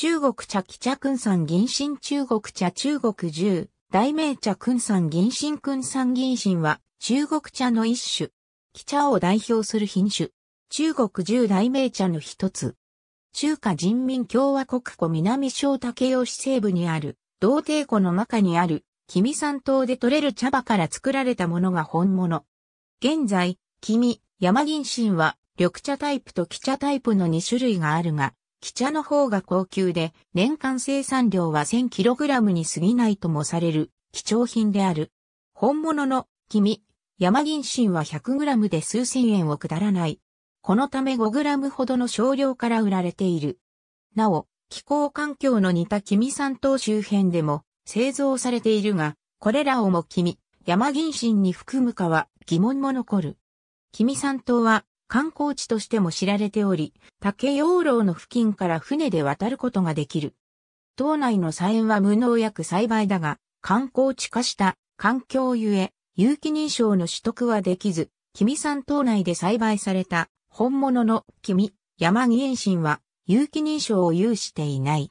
中国茶汽茶君山銀新中国茶中国十、大名茶君山銀新君山銀新は中国茶の一種。汽茶を代表する品種。中国十大名茶の一つ。中華人民共和国湖南省武雄市西部にある、道帝湖の中にある、君山島で採れる茶葉から作られたものが本物。現在、君、山銀新は緑茶タイプと汽茶タイプの2種類があるが、汽茶の方が高級で、年間生産量は 1000kg に過ぎないともされる貴重品である。本物の君、山銀芯は 100g で数千円を下らない。このため 5g ほどの少量から売られている。なお、気候環境の似た君山島周辺でも製造されているが、これらをも君、山銀芯に含むかは疑問も残る。君山島は観光地としても知られており、竹養老の付近から船で渡ることができる。島内の菜園は無農薬栽培だが、観光地化した環境ゆえ、有機認証の取得はできず、君山島内で栽培された本物の君、山木園心は有機認証を有していない。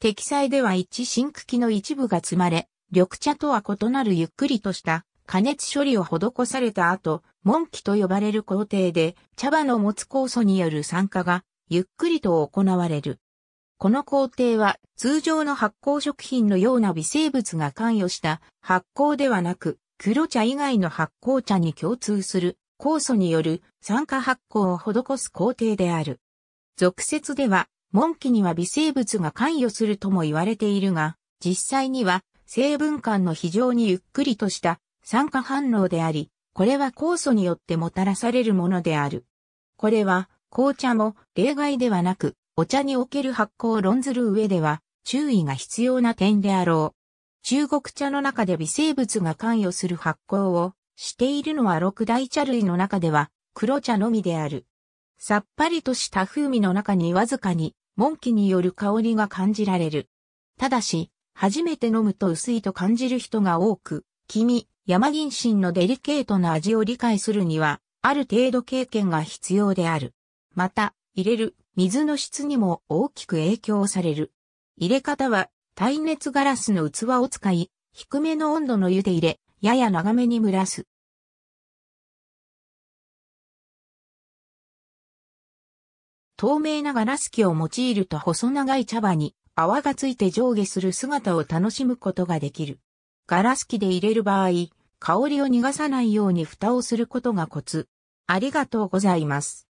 適材では一深茎の一部が積まれ、緑茶とは異なるゆっくりとした加熱処理を施された後、門気と呼ばれる工程で茶葉の持つ酵素による酸化がゆっくりと行われる。この工程は通常の発酵食品のような微生物が関与した発酵ではなく、黒茶以外の発酵茶に共通する酵素による酸化発酵を施す工程である。俗説では、門期には微生物が関与するとも言われているが、実際には成分間の非常にゆっくりとした酸化反応であり、これは酵素によってもたらされるものである。これは、紅茶も例外ではなく、お茶における発酵を論ずる上では、注意が必要な点であろう。中国茶の中で微生物が関与する発酵をしているのは六大茶類の中では、黒茶のみである。さっぱりとした風味の中にわずかに、文気による香りが感じられる。ただし、初めて飲むと薄いと感じる人が多く、黄身、山銀芯のデリケートな味を理解するには、ある程度経験が必要である。また、入れる水の質にも大きく影響される。入れ方は、耐熱ガラスの器を使い、低めの温度の湯で入れ、やや長めに蒸らす。透明なガラス器を用いると細長い茶葉に泡がついて上下する姿を楽しむことができる。ガラス器で入れる場合、香りを逃がさないように蓋をすることがコツ。ありがとうございます。